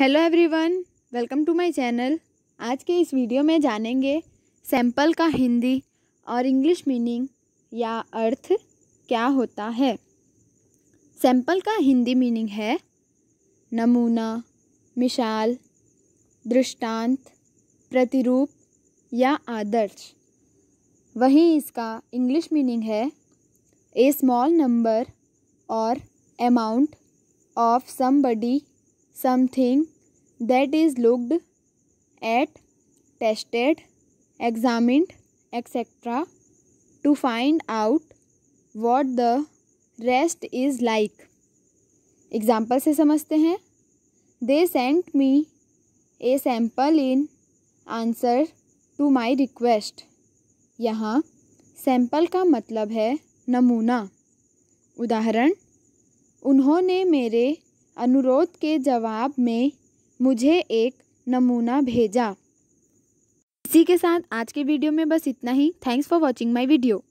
hello everyone welcome to my channel आज के इस वीडियो में जानेंगे सैंपल का हिंदी और इंग्लिश मीनिंग या अर्थ क्या होता है सैंपल का हिंदी मीनिंग है नमूना मिसाल दृष्टांत प्रतिरूप या आदर्श वहीं इसका इंग्लिश मीनिंग है a small number or amount of somebody something that is looked at tested examined et cetera to find out what the rest is like example से समझते हैं they sent me a sample in answer to my request यहाँ sample का मतलब है नमूना उदाहरण उन्होंने मेरे अनुरोध के जवाब में मुझे एक नमूना भेजा इसी के साथ आज के वीडियो में बस इतना ही thanks for watching my video